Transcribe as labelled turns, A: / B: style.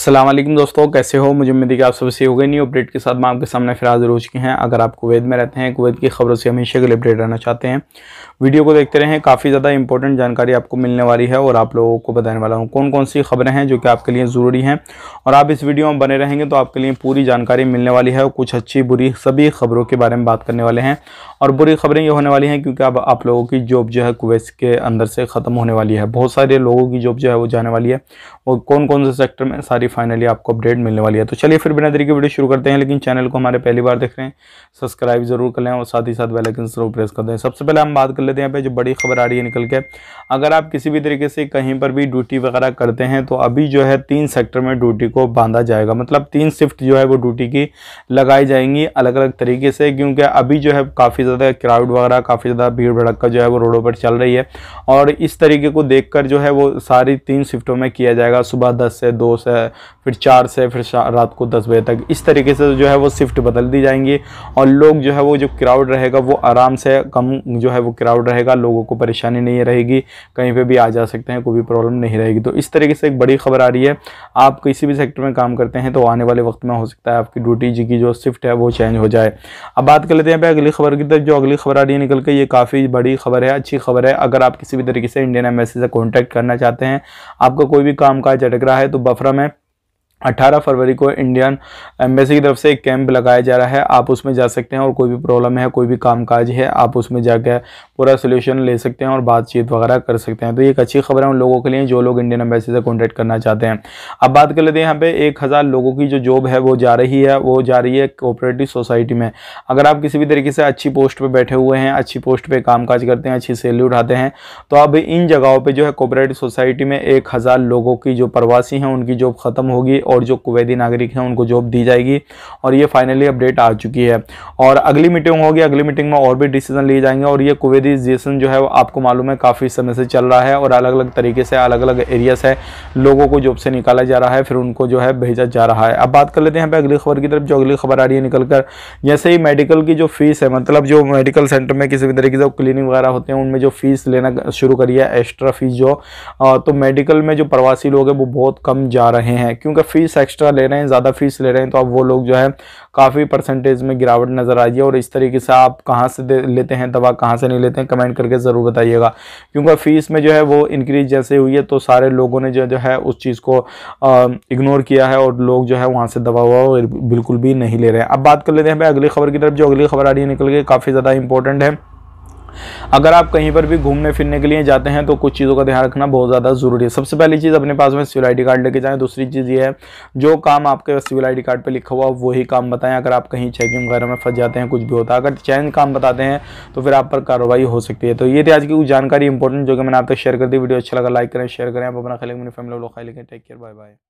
A: असलम दोस्तों कैसे हो मुझे उम्मीद है कि आप सबसे हो गए न्यू अपडेट के साथ मैं आपके सामने फिराज रोज के हैं अगर आप कुवैत में रहते हैं कुवैत की खबरों से हमेशा के लिए अपडेट रहना चाहते हैं वीडियो को देखते रहें काफ़ी ज़्यादा इंपॉर्टेंट जानकारी आपको मिलने वाली है और आप लोगों को बताने वाला हूँ कौन कौन सी खबरें हैं जो कि आपके लिए ज़रूरी हैं और आप इस वीडियो में बने रहेंगे तो आपके लिए पूरी जानकारी मिलने वाली है और कुछ अच्छी बुरी सभी खबरों के बारे में बात करने वाले हैं और बुरी खबरें ये होने वाली हैं क्योंकि अब आप लोगों की जॉब जो है कुवैत के अंदर से ख़त्म होने वाली है बहुत सारे लोगों की जॉब जो है वो जाने वाली है और कौन कौन से सेक्टर में सारी फाइनली आपको अपडेट मिलने वाली है तो चलिए फिर बिना देरी के वीडियो शुरू करते हैं लेकिन चैनल को हमारे पहली बार देख रहे हैं सब्सक्राइब जरूर कर लें और साथ ही साथ बेलाइकन जरूर प्रेस कर दें सबसे पहले हम बात कर लेते हैं यहाँ जो बड़ी खबर आ रही है निकल के अगर आप किसी भी तरीके से कहीं पर भी ड्यूटी वगैरह करते हैं तो अभी जो है तीन सेक्टर में ड्यूटी को बांधा जाएगा मतलब तीन शिफ्ट जो है वो ड्यूटी की लगाई जाएंगी अलग अलग तरीके से क्योंकि अभी जो है काफ़ी ज़्यादा क्राउड वगैरह काफ़ी ज़्यादा भीड़ भड़क जो है वो रोडों पर चल रही है और इस तरीके को देखकर जो है वो सारी तीन शिफ्टों में किया जाएगा सुबह दस से दो से फिर चार से फिर रात को दस बजे तक इस तरीके से जो है वो शिफ्ट बदल दी जाएंगी और लोग जो है वो जो क्राउड रहेगा वो आराम से कम जो है वो क्राउड रहेगा लोगों को परेशानी नहीं रहेगी कहीं पर भी आ जा सकते हैं कोई भी प्रॉब्लम नहीं रहेगी तो इस तरीके से एक बड़ी खबर आ रही है आप किसी भी सेक्टर में काम करते हैं तो आने वाले वक्त में हो सकता है आपकी ड्यूटी जी की जो शिफ्ट है वो चेंज हो जाए अब बात कर लेते हैं भाई अगली खबर की तरफ जो अगली खबर आ रही है निकल के ये काफ़ी बड़ी खबर है अच्छी खबर है अगर आप किसी भी तरीके से इंडियन एम्बेसी से कॉन्टैक्ट करना चाहते हैं आपका कोई भी काम काज अटक रहा है तो बफरा में 18 फरवरी को इंडियन एम्बेसी की तरफ से एक कैंप लगाया जा रहा है आप उसमें जा सकते हैं और कोई भी प्रॉब्लम है कोई भी कामकाज है आप उसमें जाकर पूरा सोल्यूशन ले सकते हैं और बातचीत वगैरह कर सकते हैं तो ये एक अच्छी खबर है उन लोगों के लिए जो लोग इंडियन एम्बेसी से कॉन्टैक्ट करना चाहते हैं अब बात कर लेते हैं यहाँ पे एक हज़ार लोगों की जो जॉब है वो जा रही है वो जा रही है कोऑपरेटिव सोसाइटी में अगर आप किसी भी तरीके से अच्छी पोस्ट पर बैठे हुए हैं अच्छी पोस्ट पर काम करते हैं अच्छी सैलरी उठाते हैं तो अब इन जगहों पर जो है कोऑपरेटिव सोसाइटी में एक लोगों की जो प्रवासी हैं उनकी जॉब ख़त्म होगी और जो कुवैदी नागरिक हैं उनको जॉब दी जाएगी और ये फाइनली अपडेट आ चुकी है और अगली मीटिंग होगी अगली मीटिंग में और भी डिसीजन लिए जाएंगे और ये कुवैतीजेशन जो है आपको मालूम है काफ़ी समय से चल रहा है और अलग अलग तरीके से अलग अलग एरिया से लोगों को जॉब से निकाला जा रहा है फिर उनको जो है भेजा जा रहा है अब बात कर लेते हैं यहाँ अगली खबर की तरफ जो अगली खबर आ रही है निकल कर जैसे ही मेडिकल की जो फीस है मतलब जो मेडिकल सेंटर में किसी भी तरीके से क्लिनिक वगैरह होते हैं उनमें जो फीस लेना शुरू करी है एक्स्ट्रा फीस जो तो मेडिकल में जो प्रवासी लोग हैं वो बहुत कम जा रहे हैं क्योंकि फीस एक्स्ट्रा ले रहे हैं ज़्यादा फीस ले रहे हैं तो अब वो लोग जो है काफ़ी परसेंटेज में गिरावट नज़र आ रही है और इस तरीके से आप कहाँ से लेते हैं दवा कहाँ से नहीं लेते हैं कमेंट करके ज़रूर बताइएगा क्योंकि फ़ीस में जो है वो इंक्रीज जैसे हुई है तो सारे लोगों ने जो है उस चीज़ को इग्नोर किया है और लोग जो है वहाँ से दवा हुआ बिल्कुल भी नहीं ले रहे हैं अब बात कर लेते हैं भाई अगली खबर की तरफ जो अगली खबर आ रही है निकल के काफ़ी ज़्यादा इंपॉर्टेंट है अगर आप कहीं पर भी घूमने फिरने के लिए जाते हैं तो कुछ चीज़ों का ध्यान रखना बहुत ज़्यादा ज़रूरी है सबसे पहली चीज़ अपने पास में सिविल आई कार्ड लेके जाएँ दूसरी चीज़ ये है जो काम आपके सिविल आई कार्ड पर लिखा हुआ वही काम बताएं अगर आप कहीं चेकिंग वगैरह में फंस जाते हैं कुछ भी होता है अगर चैन काम बताते हैं तो फिर आप पर कार्रवाई हो सकती है तो ये थी आज की कुछ जानकारी इंपॉर्टेंट जो कि मैंने आप तक शेयर कर दी वीडियो अच्छा लगा लाइक करें शेयर करें आप अपना खाली मेरी फैमिली लोग खाली टेक केयर बाय बाय